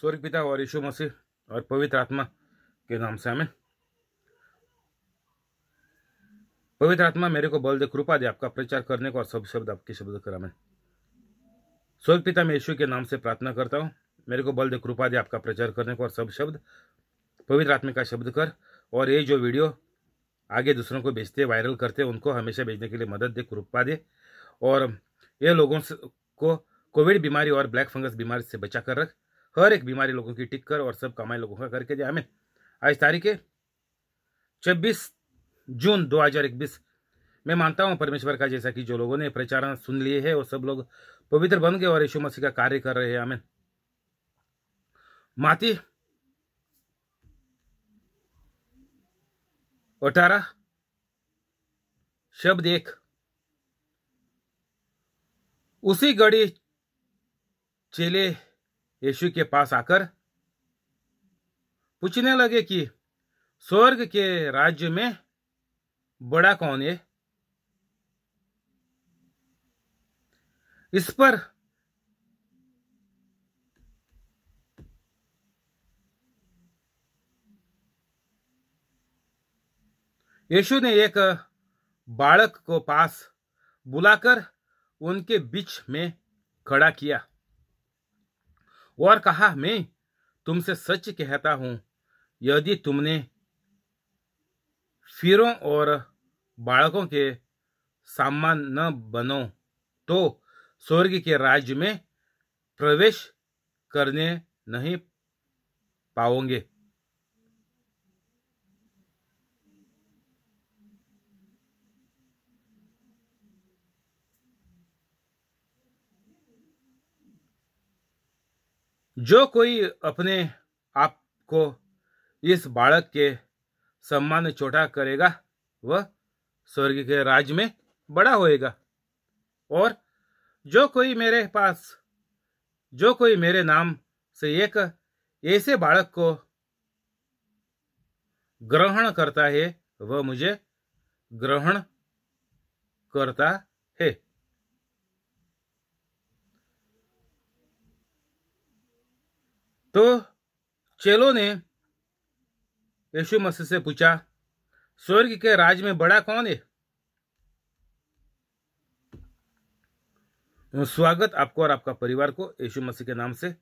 स्वर्ग पिता और यीशु मसीह और पवित्र आत्मा के नाम से हमें पवित्र आत्मा मेरे को बल दे कृपा दे आपका प्रचार करने को और सब शब्द आपके शब्द करा मैं स्वर्ग पिता मैं यीशु के नाम से प्रार्थना करता हूँ मेरे को बल दे कृपा दे आपका प्रचार करने को और सब शब्द पवित्र आत्मा का शब्द कर और ये जो वीडियो आगे दूसरों को भेजते वायरल करते उनको हमेशा भेजने के लिए मदद दे कृपा दे और ये लोगों को कोविड बीमारी और ब्लैक फंगस बीमारी से बचा कर रख हर एक बीमारी लोगों की टिक कर और सब कमाई लोगों का करके जाए हमें आज तारीख है छब्बीस जून दो हजार इक्कीस मैं मानता हूँ परमेश्वर का जैसा कि जो लोगों ने प्रचारण सुन लिए है और सब लोग पवित्र बन गए और यशु मसीह का कार्य कर रहे हैं हमें माती अठारह शब्द एक उसी घड़ी चेले यीशु के पास आकर पूछने लगे कि स्वर्ग के राज्य में बड़ा कौन है इस पर यीशु ने एक बालक को पास बुलाकर उनके बीच में खड़ा किया और कहा मैं तुमसे सच कहता हूं यदि तुमने फिरों और बालकों के सामान न बनो तो स्वर्ग के राज्य में प्रवेश करने नहीं पाओगे जो कोई अपने आप को इस बालक के सम्मान में छोटा करेगा वह स्वर्ग के राज में बड़ा होएगा और जो कोई मेरे पास जो कोई मेरे नाम से एक ऐसे बालक को ग्रहण करता है वह मुझे ग्रहण करता है तो चेलो ने यशु मसीह से पूछा स्वर्ग के राज में बड़ा कौन है तो स्वागत आपको और आपका परिवार को यशु मसीह के नाम से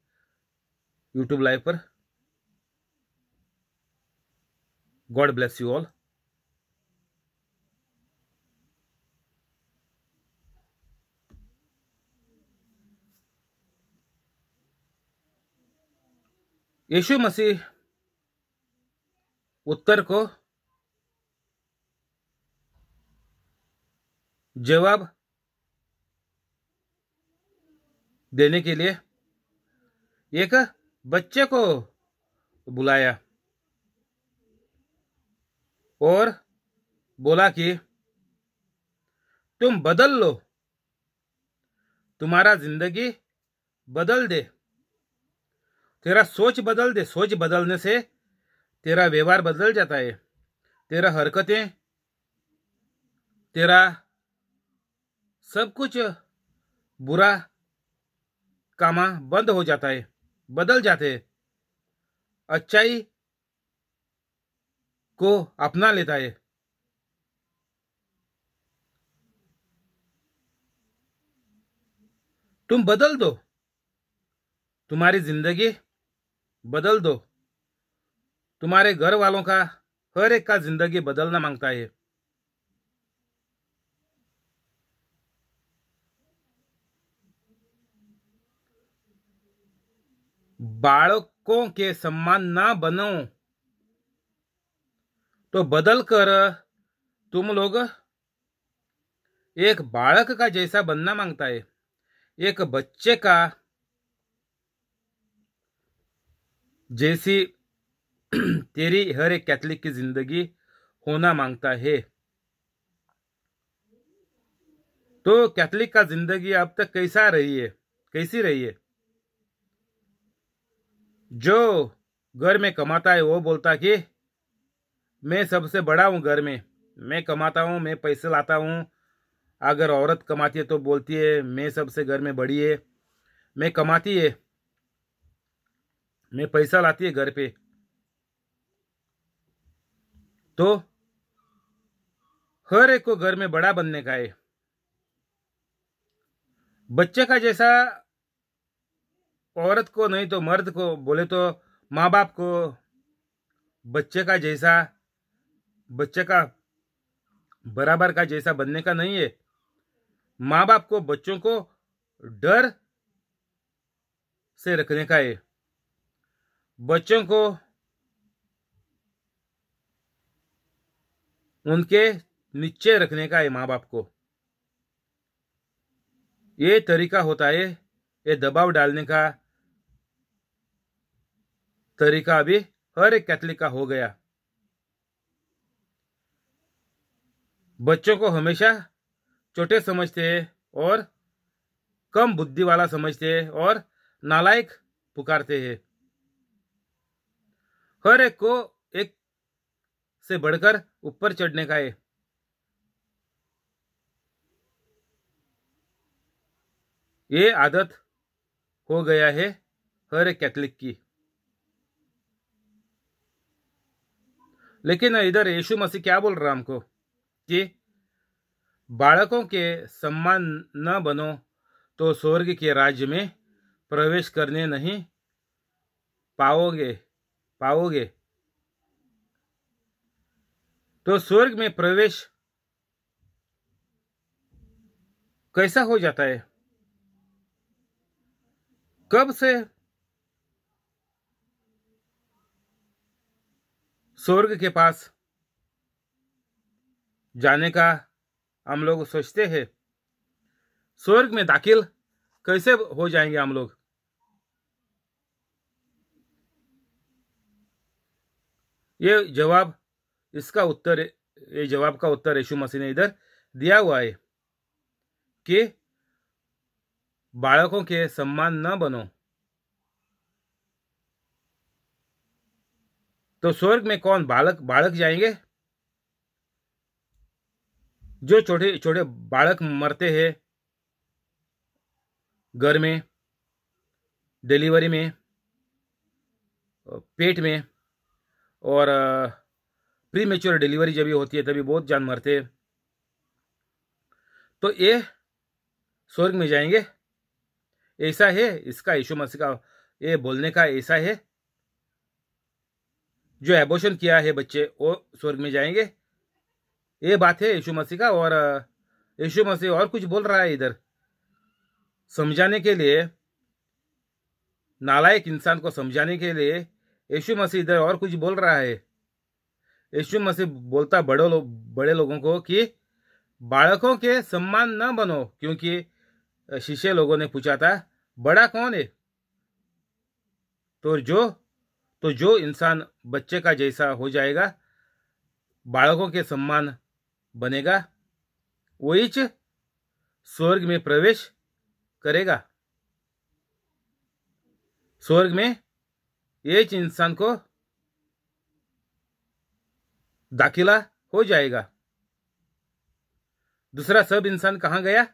यूट्यूब लाइव पर गॉड ब्लेस यू ऑल यीशु मसीह उत्तर को जवाब देने के लिए एक बच्चे को बुलाया और बोला कि तुम बदल लो तुम्हारा जिंदगी बदल दे तेरा सोच बदल दे सोच बदलने से तेरा व्यवहार बदल जाता है तेरा हरकतें तेरा सब कुछ बुरा कामा बंद हो जाता है बदल जाते है अच्छाई को अपना लेता है तुम बदल दो तुम्हारी जिंदगी बदल दो तुम्हारे घर वालों का हर एक का जिंदगी बदलना मांगता है बालकों के सम्मान ना बनो तो बदल कर तुम लोग एक बालक का जैसा बनना मांगता है एक बच्चे का जैसी तेरी हर एक कैथलिक की जिंदगी होना मांगता है तो कैथलिक का जिंदगी अब तक कैसा रही है कैसी रही है जो घर में कमाता है वो बोलता कि मैं सबसे बड़ा हूं घर में मैं कमाता हूं मैं पैसे लाता हूं अगर औरत कमाती है तो बोलती है मैं सबसे घर में बड़ी है मैं कमाती है मैं पैसा लाती है घर पे तो हर एक को घर में बड़ा बनने का है बच्चे का जैसा औरत को नहीं तो मर्द को बोले तो माँ बाप को बच्चे का जैसा बच्चे का बराबर का जैसा बनने का नहीं है माँ बाप को बच्चों को डर से रखने का है बच्चों को उनके नीचे रखने का है माँ बाप को ये तरीका होता है ये दबाव डालने का तरीका अभी हर एक कैथलिक का हो गया बच्चों को हमेशा छोटे समझते हैं और कम बुद्धि वाला समझते हैं और नालायक पुकारते हैं हर एक को एक से बढ़कर ऊपर चढ़ने का है ये आदत हो गया है हर एक कैथलिक की लेकिन इधर यीशु मसीह क्या बोल रहा हमको कि बालकों के सम्मान न बनो तो स्वर्ग के राज्य में प्रवेश करने नहीं पाओगे पाओगे तो स्वर्ग में प्रवेश कैसा हो जाता है कब से स्वर्ग के पास जाने का हम लोग सोचते हैं स्वर्ग में दाखिल कैसे हो जाएंगे हम लोग ये जवाब इसका उत्तर ये जवाब का उत्तर यशु मसीह ने इधर दिया हुआ है कि बालकों के सम्मान न बनो तो स्वर्ग में कौन बालक बालक जाएंगे जो छोटे छोटे बालक मरते हैं घर में डिलीवरी में पेट में और प्री मेच्योर डिलीवरी जब होती है तभी बहुत जान मरते तो ये स्वर्ग में जाएंगे ऐसा है इसका यशु मसीह का ये बोलने का ऐसा है जो एबोशन किया है बच्चे वो स्वर्ग में जाएंगे ये बात है यशु मसीह का और यशु मसीह और कुछ बोल रहा है इधर समझाने के लिए नालायक इंसान को समझाने के लिए यशु मसीह इधर और कुछ बोल रहा है यशु मसीह बोलता बड़े लोग बड़े लोगों को कि बालकों के सम्मान न बनो क्योंकि शिष्य लोगों ने पूछा था बड़ा कौन है तो जो तो जो इंसान बच्चे का जैसा हो जाएगा बालकों के सम्मान बनेगा वही स्वर्ग में प्रवेश करेगा स्वर्ग में एक इंसान को दाखिला हो जाएगा दूसरा सब इंसान कहाँ गया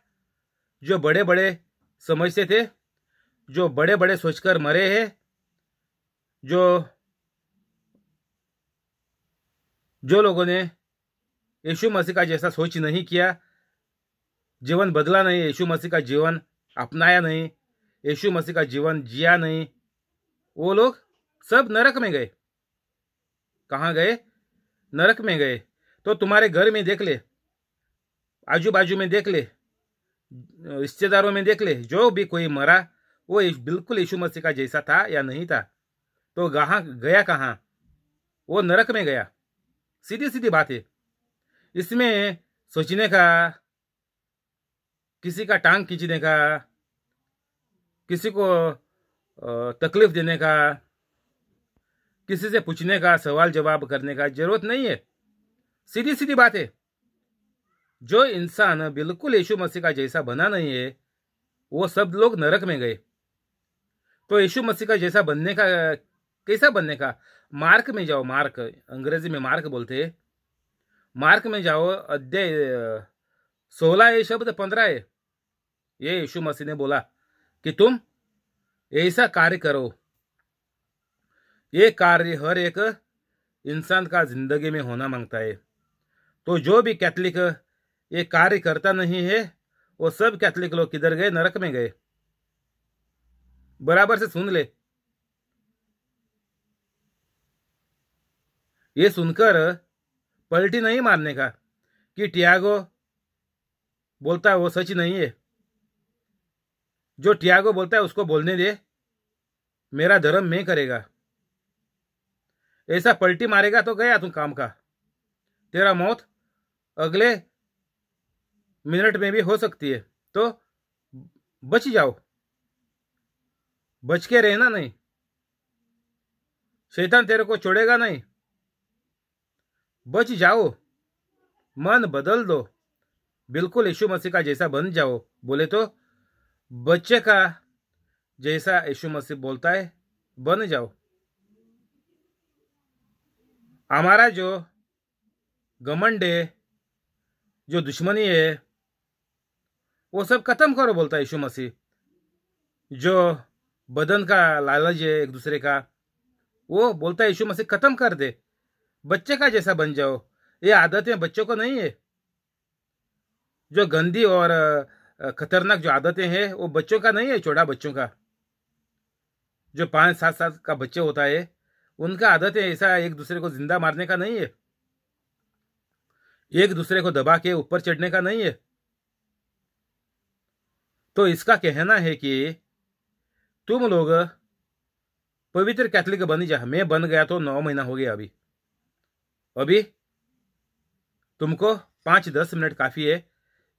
जो बड़े बड़े समझते थे जो बड़े बड़े सोचकर मरे हैं जो जो लोगों ने यशु मसीह का जैसा सोच नहीं किया जीवन बदला नहीं यशु मसीह का जीवन अपनाया नहीं यशु मसीह का जीवन जिया नहीं वो लोग सब नरक में गए कहाँ गए नरक में गए तो तुम्हारे घर में देख ले आजू बाजू में देख ले रिश्तेदारों में देख ले जो भी कोई मरा वो बिल्कुल यीशु मसीह का जैसा था या नहीं था तो कहा गया कहाँ वो नरक में गया सीधी सीधी बात है इसमें सोचने का किसी का टांग खींचने का किसी को तकलीफ देने का किसी से पूछने का सवाल जवाब करने का जरूरत नहीं है सीधी सीधी बात है जो इंसान बिल्कुल यीशु मसीह का जैसा बना नहीं है वो सब लोग नरक में गए तो यीशु मसीह का जैसा बनने का कैसा बनने का मार्क में जाओ मार्क अंग्रेजी में मार्क बोलते हैं मार्क में जाओ अध्याय सोलह ये शब्द पंद्रह है ये यीशु मसीह ने बोला कि तुम ऐसा कार्य करो ये कार्य हर एक इंसान का जिंदगी में होना मांगता है तो जो भी कैथलिक ये कार्य करता नहीं है वो सब कैथलिक लोग किधर गए नरक में गए बराबर से सुन ले ये सुनकर पलटी नहीं मारने का कि टियागो बोलता है वो सच नहीं है जो टियागो बोलता है उसको बोलने दे मेरा धर्म मैं करेगा ऐसा पलटी मारेगा तो गया तुम काम का तेरा मौत अगले मिनट में भी हो सकती है तो बच जाओ बच के रहना नहीं शैतान तेरे को छोड़ेगा नहीं बच जाओ मन बदल दो बिल्कुल यशु मसीह का जैसा बन जाओ बोले तो बच्चे का जैसा यशु मसीह बोलता है बन जाओ हमारा जो घमंड है जो दुश्मनी है वो सब खत्म करो बोलता है यीशु मसीह जो बदन का लालच है एक दूसरे का वो बोलता है यीशु मसीह खत्म कर दे बच्चे का जैसा बन जाओ ये आदतें बच्चों को नहीं है जो गंदी और खतरनाक जो आदतें हैं वो बच्चों का नहीं है छोटा बच्चों का जो पाँच सात साल का बच्चे होता है उनका आदत है ऐसा एक दूसरे को जिंदा मारने का नहीं है एक दूसरे को दबा के ऊपर चढ़ने का नहीं है तो इसका कहना है कि तुम लोग पवित्र कैथलिक बन जा मैं बन गया तो नौ महीना हो गया अभी अभी तुमको पांच दस मिनट काफ़ी है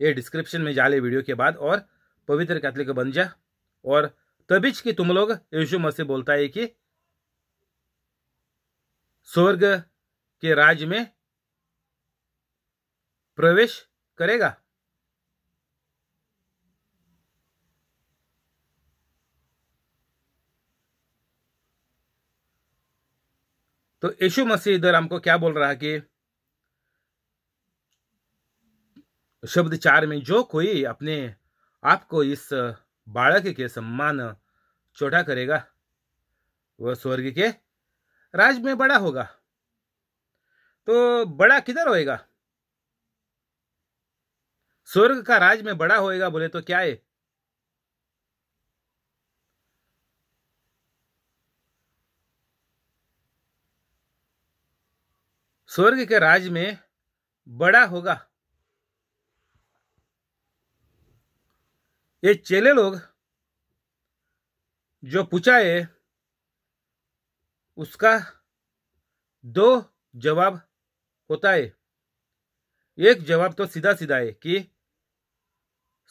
ये डिस्क्रिप्शन में जाले वीडियो के बाद और पवित्र कैथलिक बन जा और तभी कि तुम लोग यीशु मसीह बोलता है कि स्वर्ग के राज्य में प्रवेश करेगा तो यशु मसीह इधर हमको क्या बोल रहा है कि शब्द चार में जो कोई अपने आप को इस बालक के सम्मान छोटा करेगा वह स्वर्ग के राज में बड़ा होगा तो बड़ा किधर होएगा स्वर्ग का राज में बड़ा होएगा बोले तो क्या है स्वर्ग के राज में बड़ा होगा ये चेले लोग जो पूछा है उसका दो जवाब होता है एक जवाब तो सीधा सीधा है कि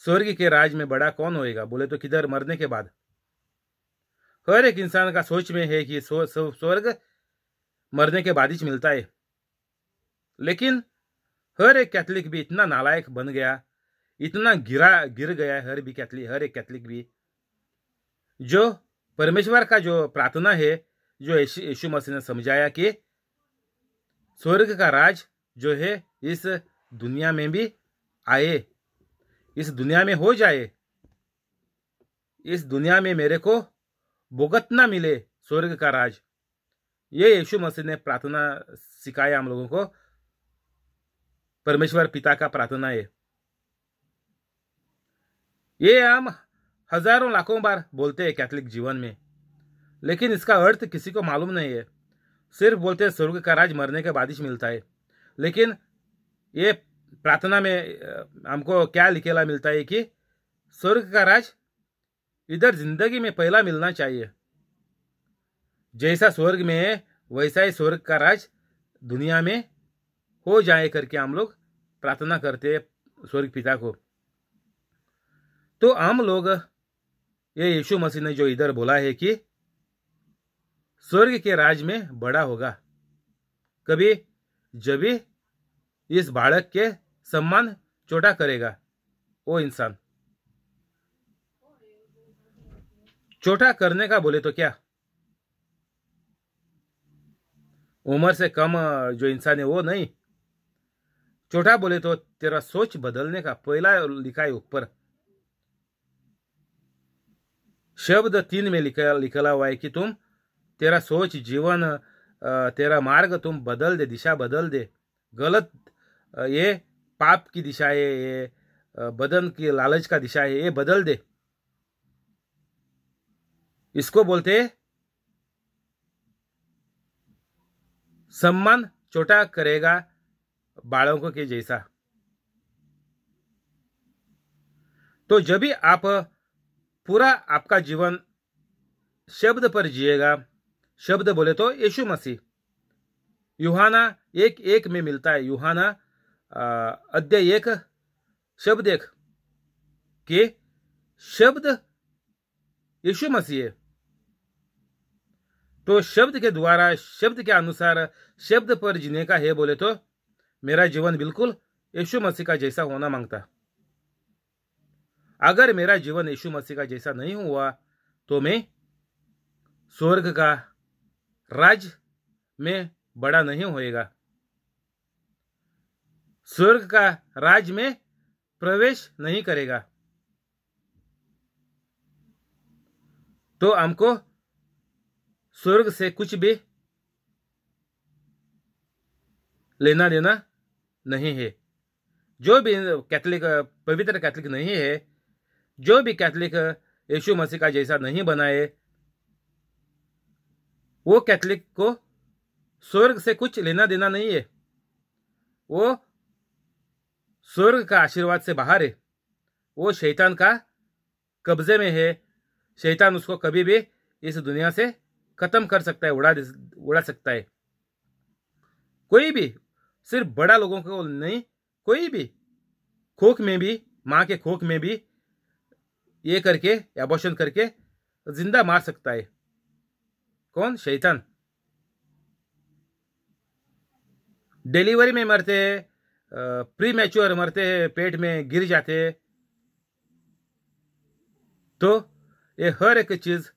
स्वर्ग के राज में बड़ा कौन होएगा बोले तो किधर मरने के बाद हर एक इंसान का सोच में है कि स्वर्ग मरने के बाद ही मिलता है लेकिन हर एक कैथलिक भी इतना नालायक बन गया इतना गिरा गिर गया हर भी कैथलिक हर एक कैथलिक भी जो परमेश्वर का जो प्रार्थना है जो यीशु मसीह ने समझाया कि स्वर्ग का राज जो है इस दुनिया में भी आए इस दुनिया में हो जाए इस दुनिया में मेरे को भुगतना मिले स्वर्ग का राज ये यीशु मसीह ने प्रार्थना सिखाया हम लोगों को परमेश्वर पिता का प्रार्थना है ये हम हजारों लाखों बार बोलते हैं कैथलिक जीवन में लेकिन इसका अर्थ किसी को मालूम नहीं है सिर्फ बोलते स्वर्ग का राज मरने के बाद ही मिलता है लेकिन ये प्रार्थना में हमको क्या लिखेला मिलता है कि स्वर्ग का राज इधर जिंदगी में पहला मिलना चाहिए जैसा स्वर्ग में है वैसा ही स्वर्ग का राज दुनिया में हो जाए करके हम लोग प्रार्थना करते हैं स्वर्ग पिता को तो हम लोग ये यीशु मसीह ने जो इधर बोला है कि स्वर्ग के राज में बड़ा होगा कभी जब इस बालक के सम्मान छोटा करेगा वो इंसान छोटा करने का बोले तो क्या उम्र से कम जो इंसान है वो नहीं छोटा बोले तो तेरा सोच बदलने का पहला लिखा है ऊपर शब्द तीन में लिखा लिखला हुआ है कि तुम तेरा सोच जीवन तेरा मार्ग तुम बदल दे दिशा बदल दे गलत ये पाप की दिशा है ये बदन की लालच का दिशा है ये बदल दे इसको बोलते सम्मान छोटा करेगा बालकों के जैसा तो जब भी आप पूरा आपका जीवन शब्द पर जिएगा शब्द बोले तो यीशु मसीह युहाना एक एक में मिलता है युहाना अध्याय एक शब्द एक के शब्द यीशु मसीह तो शब्द के द्वारा शब्द के अनुसार शब्द पर जीने का है बोले तो मेरा जीवन बिल्कुल यीशु मसीह का जैसा होना मांगता अगर मेरा जीवन यीशु मसीह का जैसा नहीं हुआ तो मैं स्वर्ग का राज्य में बड़ा नहीं होएगा स्वर्ग का राज में प्रवेश नहीं करेगा तो हमको स्वर्ग से कुछ भी लेना देना नहीं है जो भी कैथलिक पवित्र कैथलिक नहीं है जो भी कैथलिक यीशु मसीह का जैसा नहीं बनाए वो कैथलिक को स्वर्ग से कुछ लेना देना नहीं है वो स्वर्ग का आशीर्वाद से बाहर है वो शैतान का कब्जे में है शैतान उसको कभी भी इस दुनिया से खत्म कर सकता है उड़ा उड़ा सकता है कोई भी सिर्फ बड़ा लोगों को नहीं कोई भी खोख में भी माँ के खोख में भी ये करके एबोशन करके जिंदा मार सकता है कौन शैतान डिलीवरी में मरते प्री मैच्योर मरते हैं पेट में गिर जाते तो ये हर एक चीज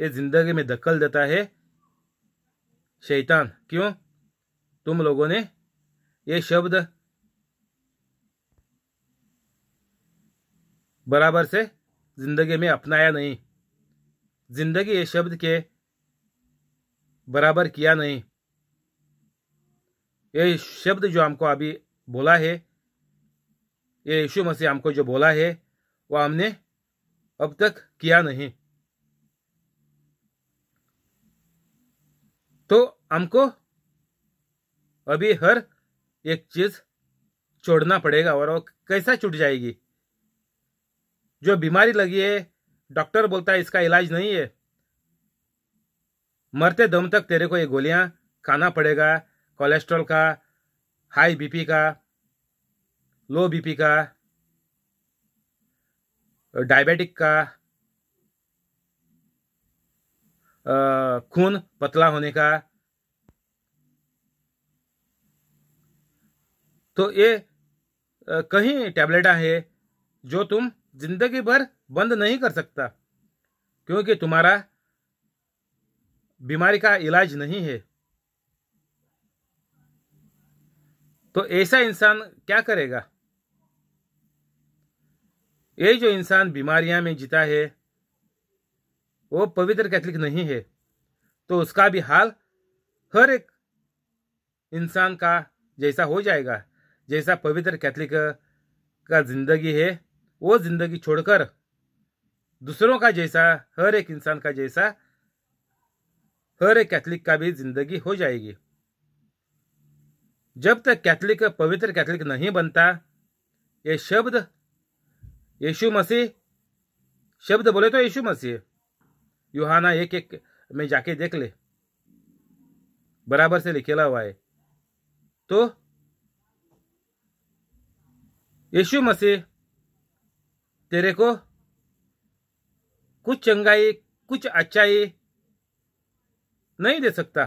ये जिंदगी में दखल देता है शैतान क्यों तुम लोगों ने ये शब्द बराबर से जिंदगी में अपनाया नहीं जिंदगी शब्द के बराबर किया नहीं ये शब्द जो हमको अभी बोला है ये यीशु मसीह हमको जो बोला है वो हमने अब तक किया नहीं तो हमको अभी हर एक चीज छोड़ना पड़ेगा और वो कैसा छूट जाएगी जो बीमारी लगी है डॉक्टर बोलता है इसका इलाज नहीं है मरते दम तक तेरे को ये गोलियां खाना पड़ेगा कोलेस्ट्रॉल का हाई बीपी का लो बीपी का डायबिटिक का खून पतला होने का तो ये कहीं टैबलेटा है जो तुम जिंदगी भर बंद नहीं कर सकता क्योंकि तुम्हारा बीमारी का इलाज नहीं है तो ऐसा इंसान क्या करेगा ये जो इंसान बीमारियां में जीता है वो पवित्र कैथलिक नहीं है तो उसका भी हाल हर एक इंसान का जैसा हो जाएगा जैसा पवित्र कैथलिक का जिंदगी है वो जिंदगी छोड़कर दूसरों का जैसा हर एक इंसान का जैसा हर एक कैथलिक का भी जिंदगी हो जाएगी जब तक कैथलिक पवित्र कैथलिक नहीं बनता ये शब्द यीशु मसीह शब्द बोले तो यीशु मसीह युहाना एक एक में जाके देख ले बराबर से लिखेला हुआ है तो यीशु मसीह तेरे को कुछ चंगाई कुछ अच्छाई नहीं दे सकता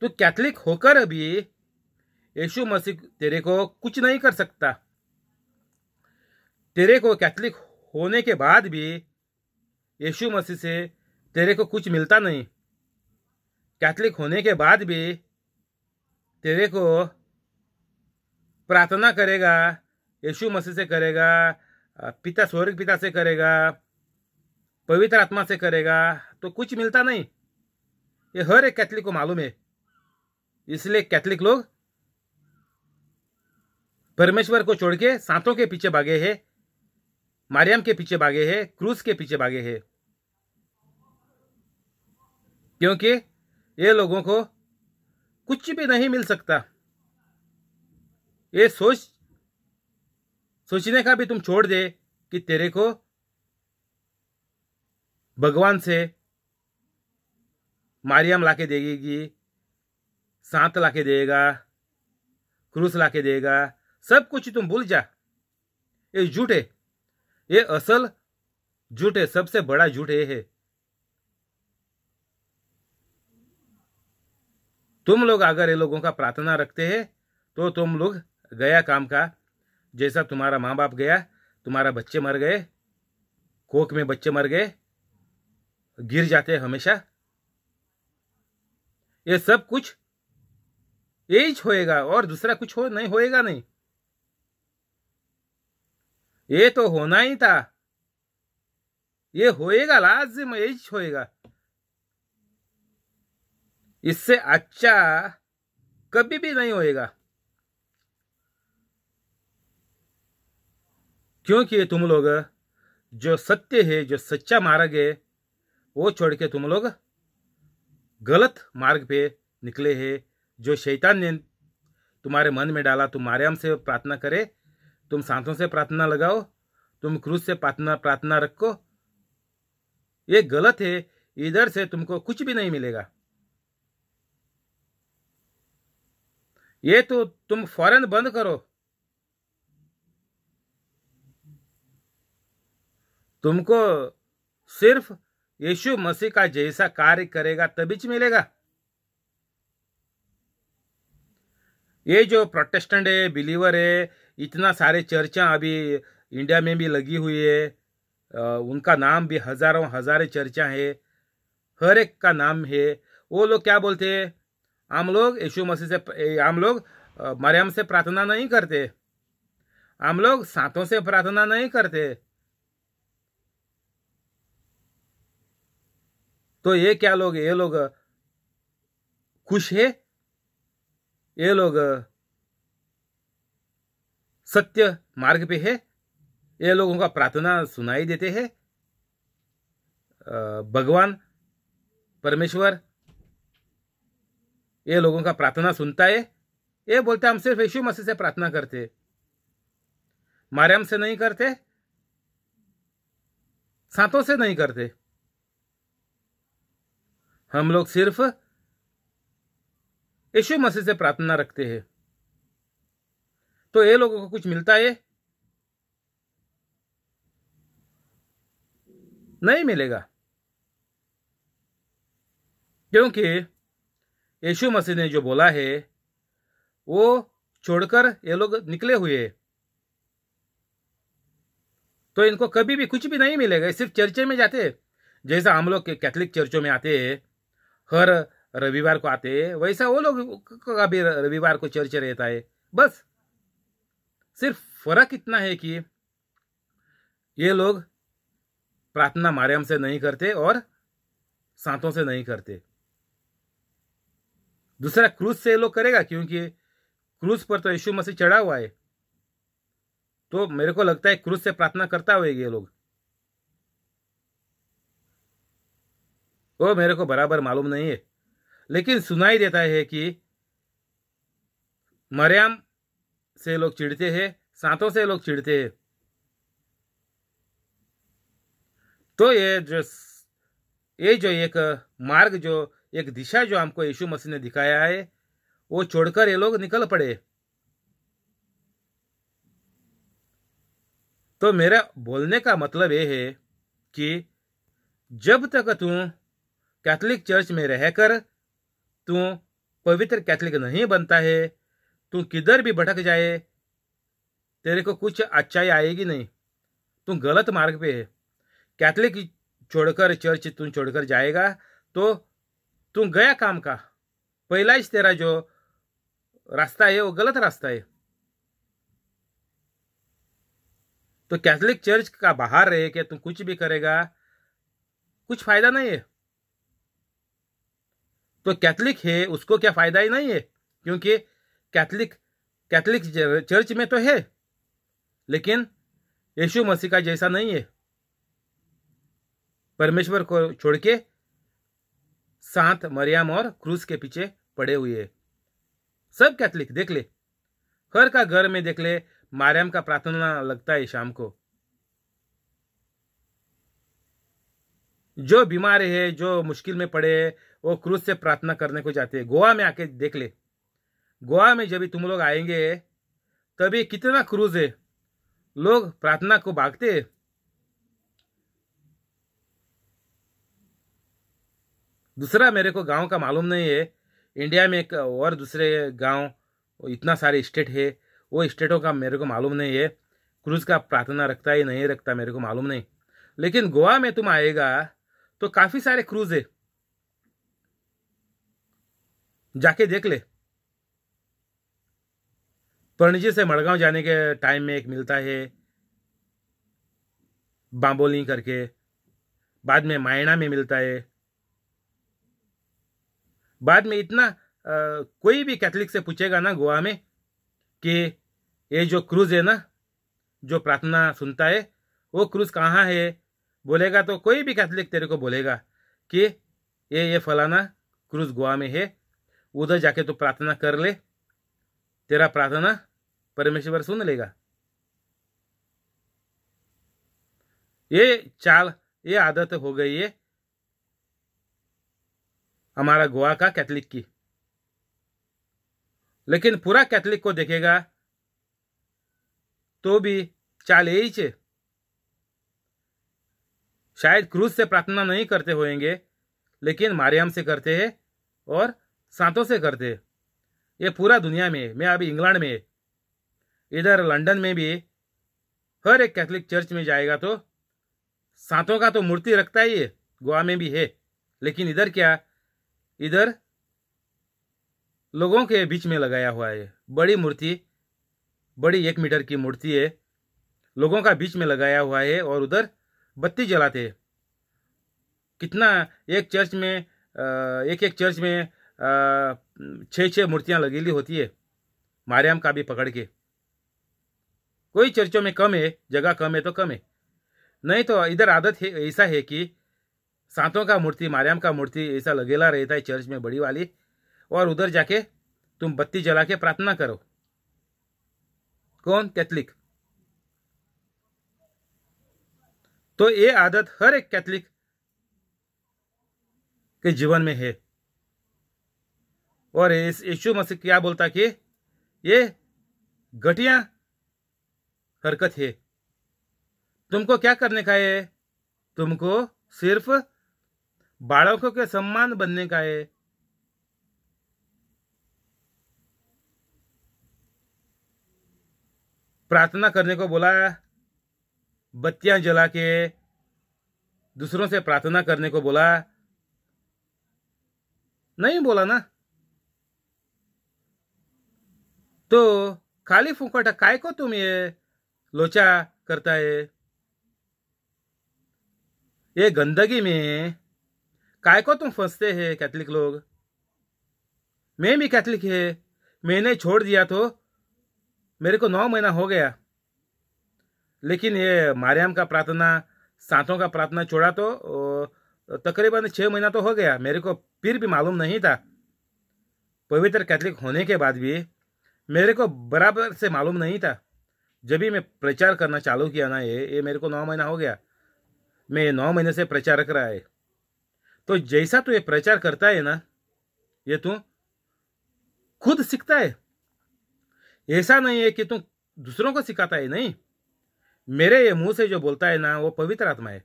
तू कैथलिक होकर अभी यीशु मसीह तेरे को कुछ नहीं कर सकता तेरे को कैथलिक होने के बाद भी यीशु मसीह से तेरे को कुछ मिलता नहीं कैथलिक होने के बाद भी तेरे को प्रार्थना करेगा यीशु मसीह से करेगा पिता स्वर्ग पिता से करेगा पवित्र आत्मा से करेगा तो कुछ मिलता नहीं ये हर एक कैथलिक को मालूम है इसलिए कैथलिक लोग परमेश्वर को छोड़ के सांतों के पीछे भागे हैं मारियम के पीछे भागे हैं क्रूस के पीछे भागे हैं क्योंकि ये लोगों को कुछ भी नहीं मिल सकता ये सोच सोचने का भी तुम छोड़ दे कि तेरे को भगवान से मारियम लाके देगी सांत लाके देगा क्रूस लाके देगा सब कुछ तुम भूल जा ये झूठ है ये असल झूठ है सबसे बड़ा झूठ ये है तुम लोग अगर ये लोगों का प्रार्थना रखते हैं तो तुम लोग गया काम का जैसा तुम्हारा माँ बाप गया तुम्हारा बच्चे मर गए कोक में बच्चे मर गए गिर जाते हमेशा ये सब कुछ एज होएगा और दूसरा कुछ हो नहीं होएगा नहीं ये तो होना ही था ये होएगा लाजिम एज होएगा इससे अच्छा कभी भी नहीं होएगा क्योंकि तुम लोग जो सत्य है जो सच्चा मार्ग है वो छोड़ के तुम लोग गलत मार्ग पे निकले हैं जो शैतान ने तुम्हारे मन में डाला तुम मारियाम से प्रार्थना करे तुम सांसों से प्रार्थना लगाओ तुम क्रूज से प्रार्थना प्रार्थना रखो ये गलत है इधर से तुमको कुछ भी नहीं मिलेगा ये तो तुम फौरन बंद करो तुमको सिर्फ यीशु मसीह का जैसा कार्य करेगा तभी मिलेगा ये जो प्रोटेस्टेंट है बिलीवर है इतना सारे चर्चा अभी इंडिया में भी लगी हुई है उनका नाम भी हजारों हजारे चर्चा है हर एक का नाम है वो लोग क्या बोलते हैं हम लोग यीशु मसीह से हम लोग मरियम से प्रार्थना नहीं करते हम लोग सातों से प्रार्थना नहीं करते तो ये क्या लोग ये लोग खुश है ये लोग सत्य मार्ग पे है ये लोगों का प्रार्थना सुनाई देते हैं भगवान परमेश्वर ये लोगों का प्रार्थना सुनता है ये बोलते हम सिर्फ यशु मसीह से प्रार्थना करते मारियम से नहीं करते सातों से नहीं करते हम लोग सिर्फ यशु मसीह से प्रार्थना रखते हैं तो ये लोगों को कुछ मिलता है नहीं मिलेगा क्योंकि यशु मसीह ने जो बोला है वो छोड़कर ये लोग निकले हुए तो इनको कभी भी कुछ भी नहीं मिलेगा सिर्फ चर्चे में जाते जैसा हम लोग के कैथलिक चर्चों में आते हैं हर रविवार को आते वैसा वो लोग का भी रविवार को चर्च रहता है बस सिर्फ फर्क इतना है कि ये लोग प्रार्थना मार्यम से नहीं करते और सांतों से नहीं करते दूसरा क्रूज से ये लोग करेगा क्योंकि क्रूज पर तो यीशु मसीह चढ़ा हुआ है तो मेरे को लगता है क्रूज से प्रार्थना करता हुए ये लोग वो मेरे को बराबर मालूम नहीं है लेकिन सुनाई देता है कि मरियम से लोग चिढ़ते हैं सांतों से लोग चिढ़ते हैं तो ये जो ये जो एक मार्ग जो एक दिशा जो हमको यीशु मसीह ने दिखाया है वो छोड़कर ये लोग निकल पड़े तो मेरा बोलने का मतलब ये है कि जब तक तुम कैथोलिक चर्च में रहकर तू पवित्र कैथोलिक नहीं बनता है तू किधर भी भटक जाए तेरे को कुछ अच्छाई आएगी नहीं तू गलत मार्ग पे है कैथोलिक छोड़कर चर्च तू छोड़कर जाएगा तो तू गया काम का पहला ही तेरा जो रास्ता है वो गलत रास्ता है तो कैथोलिक चर्च का बाहर रह के तुम कुछ भी करेगा कुछ फायदा नहीं है तो कैथलिक है उसको क्या फ़ायदा ही नहीं है क्योंकि कैथलिक कैथलिक चर्च में तो है लेकिन यीशु मसीह का जैसा नहीं है परमेश्वर को छोड़ के सांत मरियम और क्रूस के पीछे पड़े हुए है सब कैथलिक देख ले हर का घर में देख ले मारियम का प्रार्थना लगता है शाम को जो बीमार है जो मुश्किल में पड़े वो क्रूज से प्रार्थना करने को जाते हैं गोवा में आके देख ले गोवा में जब तुम लोग आएंगे तभी कितना क्रूज है लोग प्रार्थना को भागते दूसरा मेरे को गांव का मालूम नहीं है इंडिया में एक और दूसरे गांव इतना सारे स्टेट है वो स्टेटों का मेरे को मालूम नहीं है क्रूज का प्रार्थना रखता है नहीं रखता मेरे को मालूम नहीं लेकिन गोवा में तुम आएगा तो काफ़ी सारे क्रूज है जाके देख ले पणजी से मड़गांव जाने के टाइम में एक मिलता है बांबोली करके बाद में मायना में मिलता है बाद में इतना आ, कोई भी कैथलिक से पूछेगा ना गोवा में कि ये जो क्रूज है ना जो प्रार्थना सुनता है वो क्रूज कहाँ है बोलेगा तो कोई भी कैथलिक तेरे को बोलेगा कि ये ये फलाना क्रूज गोवा में है उधर जाके तो प्रार्थना कर ले तेरा प्रार्थना परमेश्वर सुन लेगा ये चाल ये आदत हो गई है हमारा गोवा का कैथलिक की लेकिन पूरा कैथलिक को देखेगा तो भी चाल यही चे शायद क्रूज से प्रार्थना नहीं करते होंगे लेकिन मारियम से करते हैं और सांतों से करते ये पूरा दुनिया में मैं अभी इंग्लैंड में इधर लंदन में भी हर एक कैथलिक चर्च में जाएगा तो सांतों का तो मूर्ति रखता ही है गोवा में भी है लेकिन इधर क्या इधर लोगों के बीच में लगाया हुआ है बड़ी मूर्ति बड़ी एक मीटर की मूर्ति है लोगों का बीच में लगाया हुआ है और उधर बत्ती जलाते हैं कितना एक चर्च में एक एक चर्च में छः छः मूर्तियाँ ली होती है मारियाम का भी पकड़ के कोई चर्चों में कम है जगह कम है तो कम है नहीं तो इधर आदत है ऐसा है कि सांतों का मूर्ति मारियाम का मूर्ति ऐसा लगेला रहता है चर्च में बड़ी वाली और उधर जाके तुम बत्ती जला के प्रार्थना करो कौन कैथलिक तो ये आदत हर एक कैथलिक के जीवन में है और इस यशु मसीह क्या बोलता कि ये घटिया हरकत है तुमको क्या करने का है तुमको सिर्फ बालकों के सम्मान बनने का है प्रार्थना करने को बोला बत्तियां जला के दूसरों से प्रार्थना करने को बोला नहीं बोला ना तो खाली फुकट तुम ये लोचा करता है ये गंदगी में काय को तुम फंसते है कैथलिक लोग मैं भी कैथलिक है मैंने छोड़ दिया तो मेरे को नौ महीना हो गया लेकिन ये मारियाम का प्रार्थना सांतों का प्रार्थना छोड़ा तो तकरीबन छः महीना तो हो गया मेरे को फिर भी मालूम नहीं था पवित्र कैथलिक होने के बाद भी मेरे को बराबर से मालूम नहीं था जब भी मैं प्रचार करना चालू किया ना ये ये मेरे को नौ महीना हो गया मैं नौ महीने से प्रचार कर रहा है तो जैसा तू ये प्रचार करता है ना ये तू खुद सीखता है ऐसा नहीं है कि तू दूसरों को सिखाता है नहीं मेरे ये मुंह से जो बोलता है ना वो पवित्र आत्मा है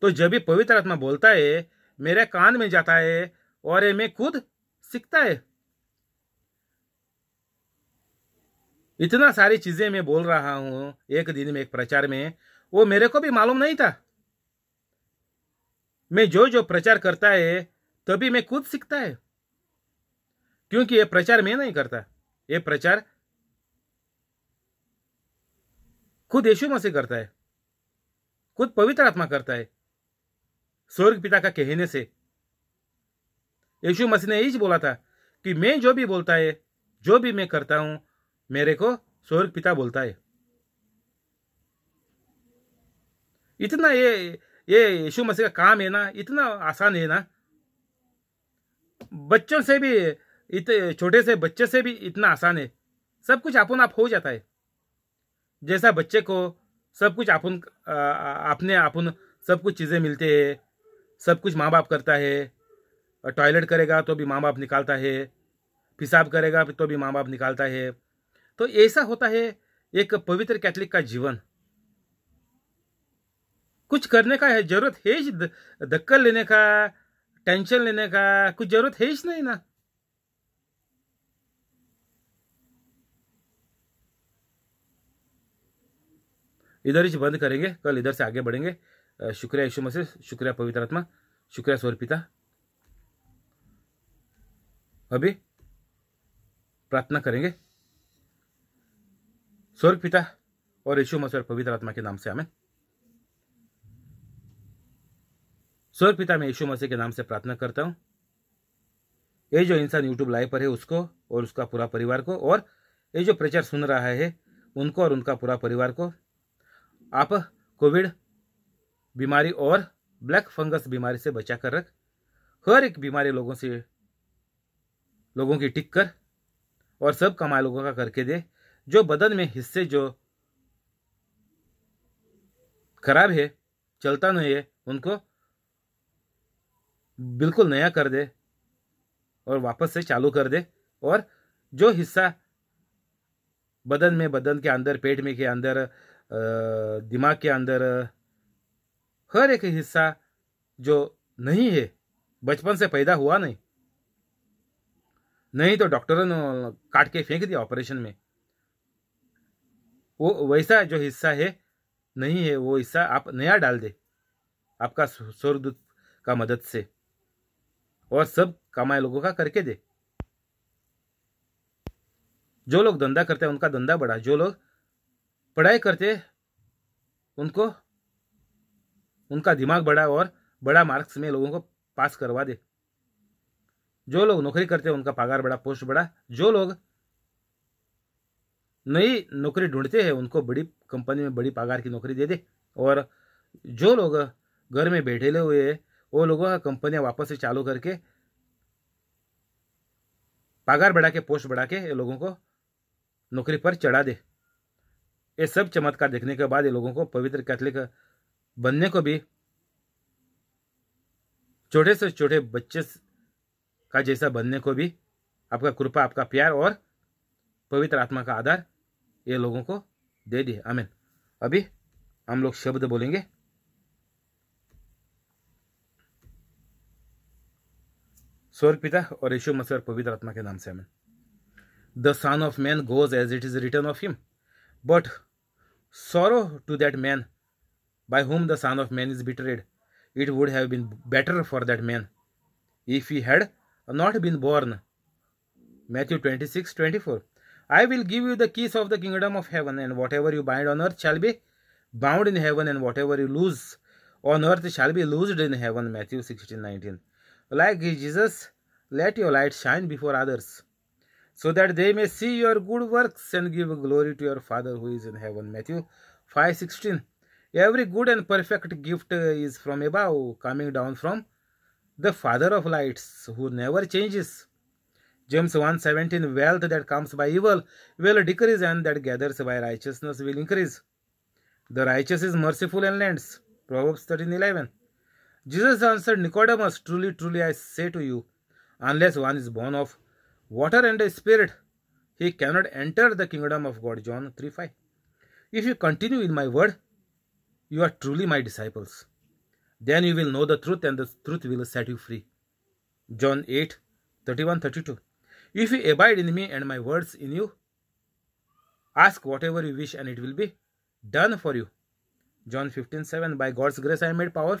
तो जब भी पवित्र आत्मा बोलता है मेरे कान में जाता है और ये मैं खुद सीखता है इतना सारी चीज़ें मैं बोल रहा हूं एक दिन में एक प्रचार में वो मेरे को भी मालूम नहीं था मैं जो जो प्रचार करता है तभी मैं खुद सीखता है क्योंकि ये प्रचार मैं नहीं करता ये प्रचार खुद यशु मसीह करता है खुद पवित्र आत्मा करता है स्वर्ग पिता का कहने से यशु मसीह ने यही बोला था कि मैं जो भी बोलता है जो भी मैं करता हूं मेरे को स्वर्ग पिता बोलता है इतना ये ये यीशु मसीह का काम है ना इतना आसान है ना बच्चों से भी इतने छोटे से बच्चे से भी इतना आसान है सब कुछ अपन आप हो जाता है जैसा बच्चे को सब कुछ अपन अपने अपन सब कुछ चीज़ें मिलते हैं सब कुछ माँ बाप करता है टॉयलेट करेगा तो भी माँ बाप निकालता है पिसाब करेगा तो भी माँ बाप निकालता है तो ऐसा होता है एक पवित्र कैथलिक का जीवन कुछ करने का है जरूरत है ही धक्का लेने का टेंशन लेने का कुछ जरूरत है ही नहीं ना इधर ही बंद करेंगे कल इधर से आगे बढ़ेंगे शुक्रिया यशु मसीह शुक्रिया पवित्र आत्मा शुक्रिया स्वर पिता अभी प्रार्थना करेंगे स्वर्ग पिता और यशु मसीह और पवित्र आत्मा के नाम से हमें स्वर्ग पिता मैं यशु मसीह के नाम से प्रार्थना करता हूं ये जो इंसान यूट्यूब लाइव पर है उसको और उसका पूरा परिवार को और ये जो प्रचार सुन रहा है उनको और उनका पूरा परिवार को आप कोविड बीमारी और ब्लैक फंगस बीमारी से बचा कर रख हर एक बीमारी लोगों से लोगों की टिक कर और सब कमाए लोगों का करके दे जो बदन में हिस्से जो खराब है चलता नहीं है उनको बिल्कुल नया कर दे और वापस से चालू कर दे और जो हिस्सा बदन में बदन के अंदर पेट में के अंदर दिमाग के अंदर हर एक हिस्सा जो नहीं है बचपन से पैदा हुआ नहीं नहीं तो डॉक्टरों ने काट के फेंक दिया ऑपरेशन में वो वैसा जो हिस्सा है नहीं है वो हिस्सा आप नया डाल दे आपका स्वर्गदूत का मदद से और सब कमाए लोगों का करके दे जो लोग धंधा करते हैं उनका धंधा बढ़ा जो लोग पढ़ाई करते उनको उनका दिमाग बढ़ा और बड़ा मार्क्स में लोगों को पास करवा दे जो लोग नौकरी करते हैं उनका पगार बड़ा पोस्ट बड़ा जो लोग नई नौकरी ढूंढते हैं उनको बड़ी कंपनी में बड़ी पगार की नौकरी दे दे और जो लोग घर में बैठे हुए हैं वो लोगों का कंपनियाँ वापस से चालू करके पगार बढ़ा के पोस्ट बढ़ा के ये लोगों को नौकरी पर चढ़ा दे ये सब चमत्कार देखने के बाद ये लोगों को पवित्र कैथलिक बनने को भी छोटे से छोटे बच्चे का जैसा बनने को भी आपका कृपा आपका प्यार और पवित्र आत्मा का आधार ये लोगों को दे दिए आमीन अभी हम लोग शब्द बोलेंगे स्वर्ग पिता और यशु मसीह और पवित्र आत्मा के नाम से आमीन the son of man goes as it is written of him but sorrow to that man the son of man is betrayed it would have been better for that man if you had not been born Matthew twenty six twenty four I will give you the keys of the kingdom of heaven, and whatever you bind on earth shall be bound in heaven, and whatever you loose on earth shall be loosed in heaven. Matthew sixteen nineteen. Like Jesus, let your light shine before others, so that they may see your good works and give glory to your Father who is in heaven. Matthew five sixteen. Every good and perfect gift is from above, coming down from the Father of lights, who never changes James 1.17 Wealth that comes by evil will decrease and that gathers by righteousness will increase. The righteous is merciful and lends. Proverbs 13.11 Jesus answered Nicodemus, Truly, truly I say to you, unless one is born of water and the spirit, he cannot enter the kingdom of God. John 3.5 If you continue in my word, you are truly my disciples. Then you will know the truth and the truth will set you free. John 8, 31, 32. If you abide in me and my words in you, ask whatever you wish and it will be done for you. John 15 7 By God's grace I am made powerful.